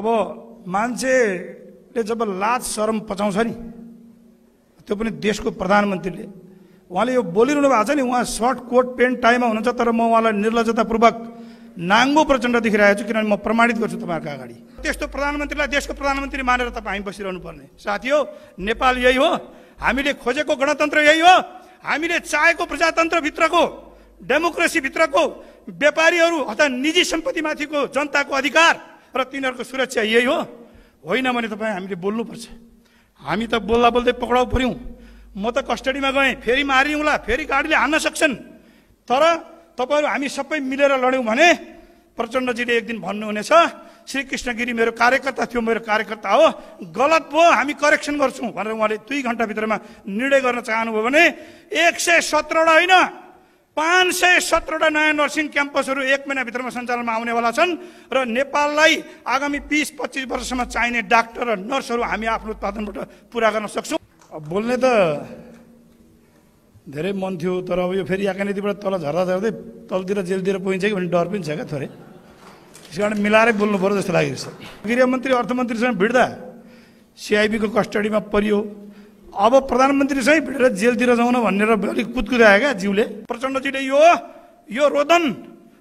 अब मान्छेले जब लाज शरम पचाउँछ नि त्यो पनि देशको प्रधानमन्त्रीले उहाँले यो बोलिरहनु भएको छ नि उहाँ सर्ट कोट पेन्ट टाइममा हुनुहुन्छ तर म उहाँलाई निर्लजतापूर्वक नाङ्गो प्रचण्ड देखिरहेको छु किनभने म प्रमाणित गर्छु तपाईँहरूको अगाडि त्यस्तो प्रधानमन्त्रीलाई देशको प्रधानमन्त्री मानेर तपाईँ हामी बसिरहनु पर्ने साथी हो नेपाल यही हो हामीले खोजेको गणतन्त्र यही हो हामीले चाहेको प्रजातन्त्रभित्रको डेमोक्रेसीभित्रको व्यापारीहरू अथवा निजी सम्पत्तिमाथिको जनताको अधिकार र तिनीहरूको सुरक्षा यही हो होइन भने तपाईँ हामीले बोल्नुपर्छ हामी त बोल्दा बोल्दै पक्राउ पऱ्यौँ म त कस्टडीमा गएँ फेरि मारिउँला फेरि गाडीले हान्न सक्छन् तर तपाईँहरू हामी सबै मिलेर लड्यौँ भने प्रचण्डजीले एक दिन भन्नुहुनेछ श्री कृष्णगिरी मेरो कार्यकर्ता थियो मेरो कार्यकर्ता हो गलत भयो हामी करेक्सन गर्छौँ भनेर उहाँले दुई घन्टाभित्रमा निर्णय गर्न चाहनुभयो भने एक सय सत्रवटा होइन पाँच सय सत्रवटा नयाँ नर्सिङ क्याम्पसहरू एक महिनाभित्रमा सञ्चालनमा आउनेवाला छन् र नेपाललाई आगामी बिस पच्चिस वर्षसम्म चाहिने डाक्टर र नर्सहरू हामी आफ्नो उत्पादनबाट पुरा गर्न सक्छौँ बोल्ने त धेरै मन थियो तर अब यो फेरि याकानीतिबाट तल झर्दा झर्दै तलतिर जेलतिर पुगिन्छ कि भन्ने डर पनि छ क्या थोरै त्यस कारण मिलाएरै बोल्नु पऱ्यो जस्तो लागेको छ गृहमन्त्री अर्थमन्त्रीसँग भिड्दा सिआइबीको कस्टडीमा परियो अब प्रधानमन्त्री चाहिँ भिडेर जेलतिर जाउँ न भनेर अलिक कुदकुदायो क्या जिउले प्रचण्डजीले यो यो रोदन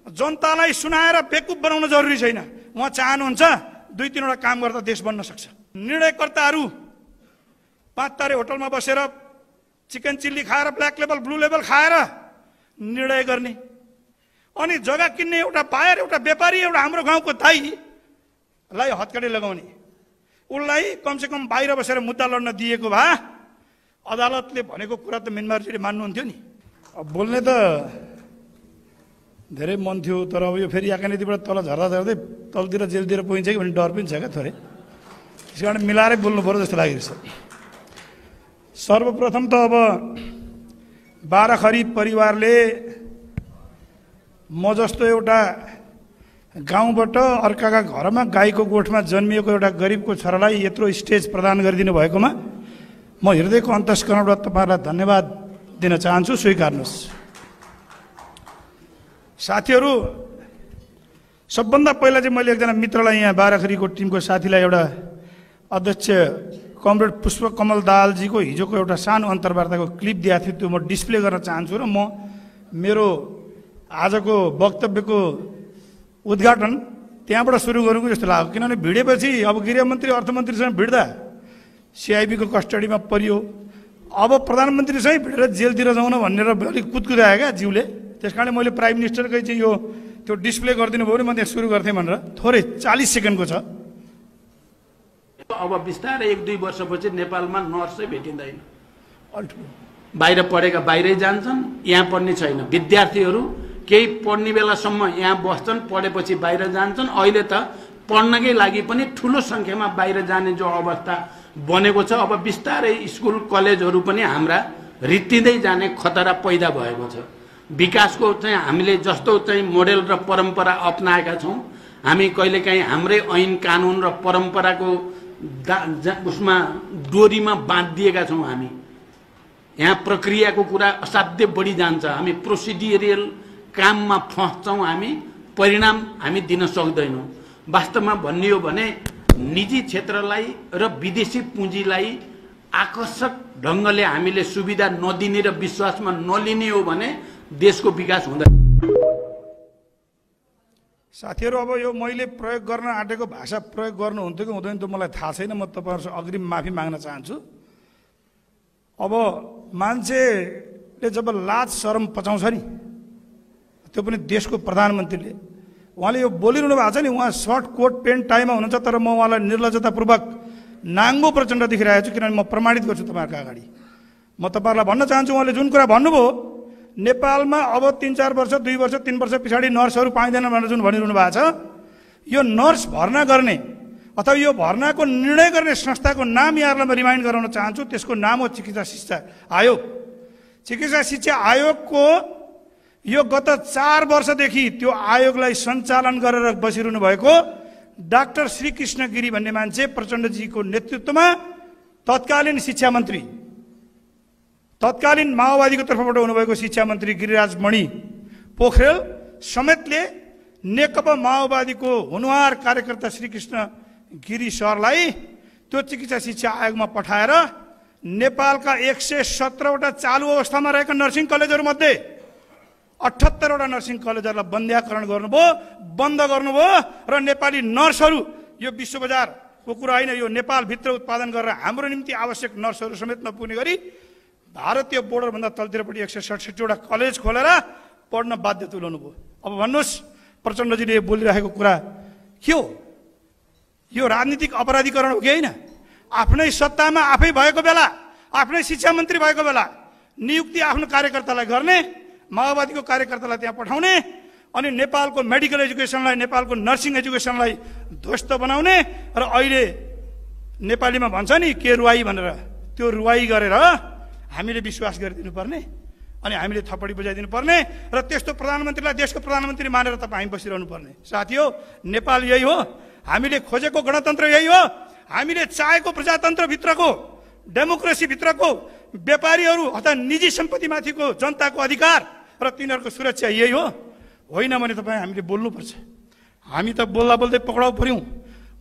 जनतालाई सुनाएर बेकुप बनाउन जरुरी छैन उहाँ चाहनुहुन्छ दुई तिनवटा काम गर्दा देश बन्न सक्छ निर्णयकर्ताहरू पाँच तारे होटलमा बसेर चिकन चिल्ली खाएर ब्ल्याक लेभल ब्लू लेभल खाएर निर्णय गर्ने अनि जग्गा किन्ने एउटा बायर एउटा व्यापारी एउटा हाम्रो गाउँको दाईलाई हत्कडी लगाउने उसलाई कमसेकम बाहिर बसेर मुद्दा लड्न दिएको भए अदालतले भनेको कुरा त मिनमारजीले मान्नुहुन्थ्यो नि अब बोल्ने त धेरै मन थियो तर अब यो फेरि याकानीतिबाट तल झर्दा झर्दै तलतिर जेलतिर पुगिन्छ कि भन्ने डर पनि छ क्या थोरै त्यस कारण मिलाएरै बोल्नु पऱ्यो जस्तो लागेको सर्वप्रथम त अब बाह्र खरिब परिवारले म जस्तो एउटा गाउँबाट अर्काका घरमा गाईको गोठमा जन्मिएको एउटा गरिबको छोरालाई यत्रो स्टेज प्रदान गरिदिनु भएकोमा म हृदयको अन्तस्करणबाट तपाईँहरूलाई धन्यवाद दिन चाहन्छु स्वीकार्नुहोस् साथीहरू सबभन्दा पहिला चाहिँ मैले एकजना मित्रलाई यहाँ बाह्रखरीको टिमको साथीलाई एउटा अध्यक्ष कमरेड पुष्प कमल दालजीको हिजोको एउटा सानो अन्तर्वार्ताको क्लिप दिएको थियो त्यो म डिस्प्ले गर्न चाहन्छु र म मेरो आजको वक्तव्यको उद्घाटन त्यहाँबाट सुरु गरौँ जस्तो लाग्यो किनभने भिडेपछि अब गृहमन्त्री अर्थमन्त्रीसँग भिड्दा सिआइबीको कस्टडीमा परियो अब प्रधानमन्त्री प्रधानमन्त्रीसँगै भेटेर जेलतिर जाउँ न भनेर अलिक कुदकुदायो क्या जिउले त्यस कारणले मैले प्राइम मिनिस्टरकै चाहिँ यो त्यो डिस्प्ले गरिदिनु भयो भने म त्यहाँ सुरु गर्थेँ भनेर थोरै चालिस सेकेन्डको छ अब बिस्तारै एक दुई वर्षपछि नेपालमा नर्सै भेटिँदैन बाहिर पढेका बाहिरै जान्छन् यहाँ पढ्ने छैन विद्यार्थीहरू केही पढ्ने बेलासम्म यहाँ बस्छन् पढेपछि बाहिर जान्छन् अहिले त पढ्नकै लागि पनि ठुलो सङ्ख्यामा बाहिर जाने जो अवस्था बनेको छ अब बिस्तारै स्कुल कलेजहरू पनि हाम्रा रित्तिँदै जाने खतरा पैदा भएको छ विकासको चाहिँ हामीले जस्तो चाहिँ मोडेल र परम्परा अप्नाएका छौँ हामी कहिलेकाहीँ हाम्रै ऐन कानुन र परम्पराको दा उसमा डोरीमा बाँधिएका छौँ हामी यहाँ प्रक्रियाको कुरा असाध्य बढी जान्छ हामी प्रोसिडियरियल काममा फस्छौँ हामी परिणाम हामी दिन सक्दैनौँ वास्तवमा भनियो भने निजी क्षेत्रलाई र विदेशी पुँजीलाई आकर्षक ढङ्गले हामीले सुविधा नदिने र विश्वासमा नलिने हो भने देशको विकास हुँदैन साथीहरू अब यो मैले प्रयोग गर्न आँटेको भाषा प्रयोग गर्नुहुन्थ्यो कि हुँदैन त मलाई थाहा छैन म तपाईँहरूसँग अग्रिम माफी माग्न चाहन्छु अब मान्छेले जब लाज शरम पचाउँछ नि त्यो पनि देशको प्रधानमन्त्रीले उहाँले यो बोलिरहनु भएको छ नि उहाँ सर्ट कोट पेन्ट टाइममा हुनुहुन्छ तर म उहाँलाई निर्लजतापूर्वक नाङ्गो प्रचण्ड देखिरहेको छु किनभने म प्रमाणित गर्छु तपाईँहरूको अगाडि म तपाईँहरूलाई भन्न चाहन्छु उहाँले जुन कुरा भन्नुभयो नेपालमा अब तिन चार वर्ष दुई वर्ष तिन वर्ष पछाडि नर्सहरू पाइँदैन भनेर जुन भनिरहनु भएको छ यो नर्स भर्ना गर्ने अथवा यो भर्नाको निर्णय गर्ने संस्थाको नाम यहाँहरूलाई म रिमाइन्ड गराउन चाहन्छु त्यसको नाम हो चिकित्सा शिक्षा आयोग चिकित्सा शिक्षा आयोगको यो गत चार वर्षदेखि त्यो आयोगलाई सञ्चालन गरेर बसिरहनु भएको डाक्टर श्रीकृष्ण गिरी भन्ने मान्छे प्रचण्डजीको नेतृत्वमा तत्कालीन शिक्षा मन्त्री तत्कालीन माओवादीको तर्फबाट हुनुभएको शिक्षा मन्त्री गिरिराज मणि पोखरेल समेतले नेकपा माओवादीको हुनुहार कार्यकर्ता श्रीकृष्ण गिरी सरलाई त्यो चिकित्सा शिक्षा आयोगमा पठाएर नेपालका एक सय सत्रवटा चालु अवस्थामा रहेका नर्सिङ कलेजहरूमध्ये अठहत्तरवटा नर्सिङ कलेजहरूलाई बन्द्याकरण गर्नुभयो बन्द गर्नुभयो र नेपाली नर्सहरू यो विश्व बजारको कुरा होइन यो नेपालभित्र उत्पादन गरेर हाम्रो निम्ति आवश्यक नर्सहरू समेत नपुग्ने गरी भारतीय बोर्डरभन्दा तलतिरपट्टि एक सय सडसठीवटा कलेज खोलेर पढ्न बाध्य तुलाउनु भयो अब भन्नुहोस् प्रचण्डजीले बोलिरहेको कुरा के हो यो राजनीतिक अपराधीकरण हो कि होइन आफ्नै सत्तामा आफै भएको बेला आफ्नै शिक्षा मन्त्री भएको बेला नियुक्ति आफ्नो कार्यकर्तालाई गर्ने माओवादीको कार्यकर्तालाई त्यहाँ पठाउने अनि नेपालको मेडिकल एजुकेसनलाई नेपालको नर्सिङ एजुकेसनलाई ध्वस्त बनाउने र अहिले नेपालीमा भन्छ नि के रुवाई भनेर त्यो रुवाई गरेर हामीले विश्वास गरिदिनुपर्ने अनि हामीले थपडी बुझाइदिनु पर्ने र त्यस्तो प्रधानमन्त्रीलाई देशको प्रधानमन्त्री मानेर तपाईँ हामी बसिरहनु पर्ने साथी हो नेपाल यही हो हामीले खोजेको गणतन्त्र यही हो हामीले चाहेको प्रजातन्त्रभित्रको डेमोक्रेसीभित्रको व्यापारीहरू अथवा निजी सम्पत्तिमाथिको जनताको अधिकार र तिनीहरूको सुरक्षा यही हो होइन भने तपाईँ हामीले बोल्नुपर्छ हामी त बोल्दा बोल्दै पक्राउ पऱ्यौँ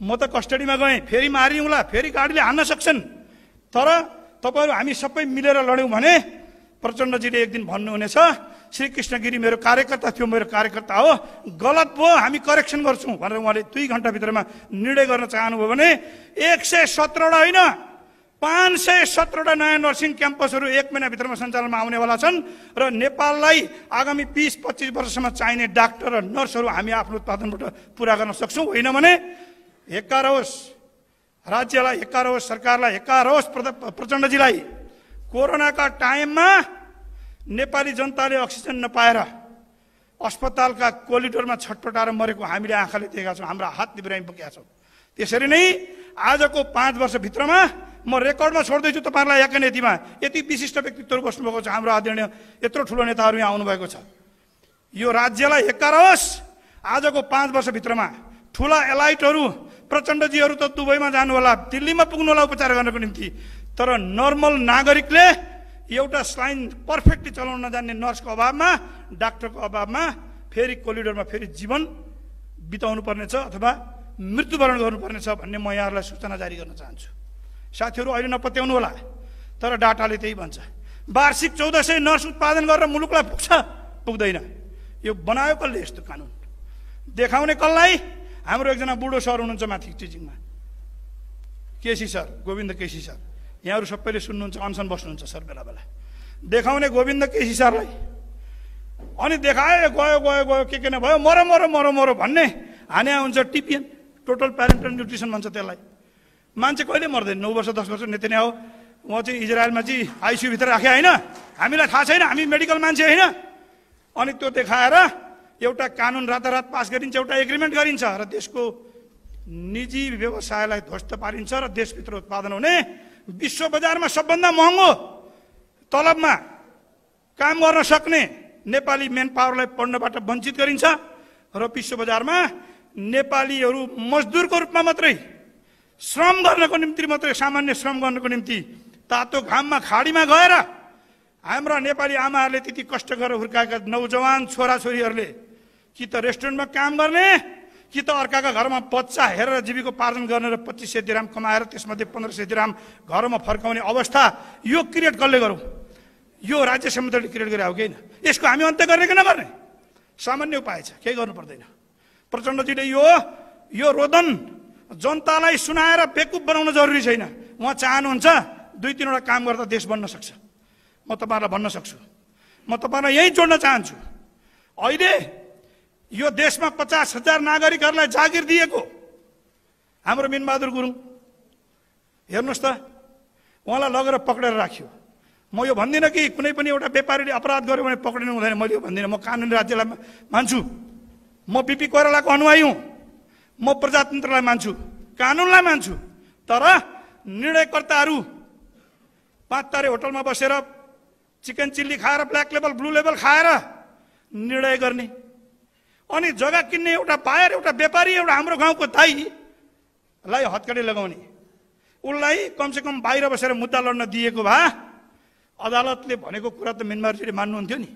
म त कस्टडीमा गएँ फेरि मारिउँला फेरि गाडीले हान्न सक्छन् तर तपाईँहरू हामी सबै मिलेर लड्यौँ भने प्रचण्डजीले एक दिन भन्नुहुनेछ श्री कृष्णगिरी मेरो कार्यकर्ता थियो मेरो कार्यकर्ता हो गलत भयो हामी करेक्सन गर्छौँ भनेर उहाँले दुई घन्टाभित्रमा निर्णय गर्न चाहनुभयो भने एक सय सत्रवटा होइन पाँच सय सत्रवटा नयाँ नर्सिङ क्याम्पसहरू एक महिनाभित्रमा सञ्चालनमा आउनेवाला छन् र नेपाललाई आगामी बिस पच्चिस वर्षसम्म चाहिने डाक्टर र नर्सहरू हामी आफ्नो उत्पादनबाट पुरा गर्न सक्छौँ होइन भने हेक्का रहोस् राज्यलाई हेक्का रहोस् सरकारलाई हेक्कार होस् प्रचण्डजीलाई कोरोनाका टाइममा नेपाली जनताले अक्सिजन नपाएर अस्पतालका कोरिडोरमा छटपटाएर मरेको हामीले आँखाले देखेका छौँ हाम्रो हात बिरामी बोकेका छौँ त्यसरी नै आजको पाँच वर्षभित्रमा म रेकर्डमा छोड्दैछु तपाईँहरूलाई नीतिमा यति विशिष्ट व्यक्तित्वहरू बस्नुभएको छ हाम्रो आदरणीय यत्रो ठुलो नेताहरू यहाँ आउनुभएको छ यो राज्यलाई हेक्कार रहोस् आजको पाँच वर्षभित्रमा ठुला एलाइटहरू प्रचण्डजीहरू त दुबईमा जानु होला दिल्लीमा पुग्नु होला उपचार गर्नको निम्ति तर नर्मल नागरिकले एउटा स्लाइन पर्फेक्टली चलाउन नजान्ने नर्सको अभावमा डाक्टरको अभावमा फेरि कोलिडोरमा फेरि जीवन बिताउनु पर्नेछ अथवा मृत्युवरण गर्नुपर्नेछ भन्ने म यहाँहरूलाई सूचना जारी गर्न चाहन्छु साथीहरू अहिले नपत्याउनु होला तर डाटाले त्यही भन्छ वार्षिक चौध सय नर्स उत्पादन गरेर मुलुकलाई पुग्छ पुग्दैन यो बनायो कसले यस्तो कानुन देखाउने कसलाई हाम्रो एकजना बुढो सर हुनुहुन्छ माथि टिचिङमा केसी सर गोविन्द केसी सर यहाँहरू सबैले सुन्नुहुन्छ अनसन बस्नुहुन्छ सर बेला बेला देखाउने गोविन्द केसी सरलाई अनि देखाए गयो गयो गयो के के नभयो मर मर मर मर भन्ने हाने हुन्छ टिपिएन टोटल प्यारेन्टल न्युट्रिसन भन्छ त्यसलाई मान्छे कहिले मर्दैन नौ वर्ष दस वर्ष हो उहाँ चाहिँ इजरायलमा चाहिँ आइसियुभित्र राखे होइन हामीलाई थाहा छैन हामी मेडिकल मान्छे होइन अनि त्यो देखाएर एउटा कानुन रातारात पास गरिन्छ एउटा एग्रिमेन्ट गरिन्छ र देशको निजी व्यवसायलाई ध्वस्त पारिन्छ र देशभित्र उत्पादन हुने विश्व बजारमा सबभन्दा महँगो तलबमा काम गर्न सक्ने नेपाली मेन पावरलाई पढ्नबाट वञ्चित गरिन्छ र विश्व बजारमा नेपालीहरू मजदुरको रूपमा मात्रै श्रम गर्नको निम्ति मात्रै सामान्य श्रम गर्नको निम्ति तातो घाममा खाडीमा गएर हाम्रा नेपाली आमाहरूले त्यति कष्ट गरेर हुर्काएका नौजवान छोराछोरीहरूले कि त रेस्टुरेन्टमा काम गर्ने कि त अर्काका घरमा बच्चा हेरेर जीविकोपार्जन गर्ने र पच्चिस सय दिराम कमाएर त्यसमध्ये पन्ध्र सय दिराम घरमा फर्काउने अवस्था यो क्रिएट कसले गरौँ यो राज्य समुदायले क्रिएट गरे हो कि यसको हामी अन्त्य गर्ने कि नगर्ने सामान्य उपाय छ केही गर्नु पर्दैन प्रचण्डजीले यो यो रोदन जनतालाई सुनाएर बेकुप बनाउन जरुरी छैन उहाँ चाहनुहुन्छ दुई तिनवटा काम गर्दा देश बन्न सक्छ म तपाईँहरूलाई भन्न सक्छु म तपाईँलाई यहीँ जोड्न चाहन्छु अहिले यो देशमा पचास हजार नागरिकहरूलाई जागिर दिएको हाम्रो मिनबहादुर गुरुङ हेर्नुहोस् त उहाँलाई लगेर पक्रेर राख्यो म यो भन्दिनँ कि कुनै पनि एउटा व्यापारीले अपराध गर्यो भने पक्रिनु हुँदैन मैले यो भन्दिनँ म कानुनी राज्यलाई मान्छु म बिपी कोइरालाको अनुवाई हुँ म प्रजातन्त्रलाई मान्छु कानुनलाई मान्छु तर निर्णयकर्ताहरू पाँच तारे होटलमा बसेर चिकन चिल्ली खाएर ब्ल्याक लेबल ब्लु लेबल खाएर निर्णय गर्ने अनि जग्गा किन्ने एउटा बायर एउटा व्यापारी एउटा हाम्रो गाउँको दाईलाई हत्कडी लगाउने उसलाई कमसेकम बाहिर बसेर मुद्दा लड्न दिएको भए अदालतले भनेको कुरा त मिनमार्जीले मान्नुहुन्थ्यो नि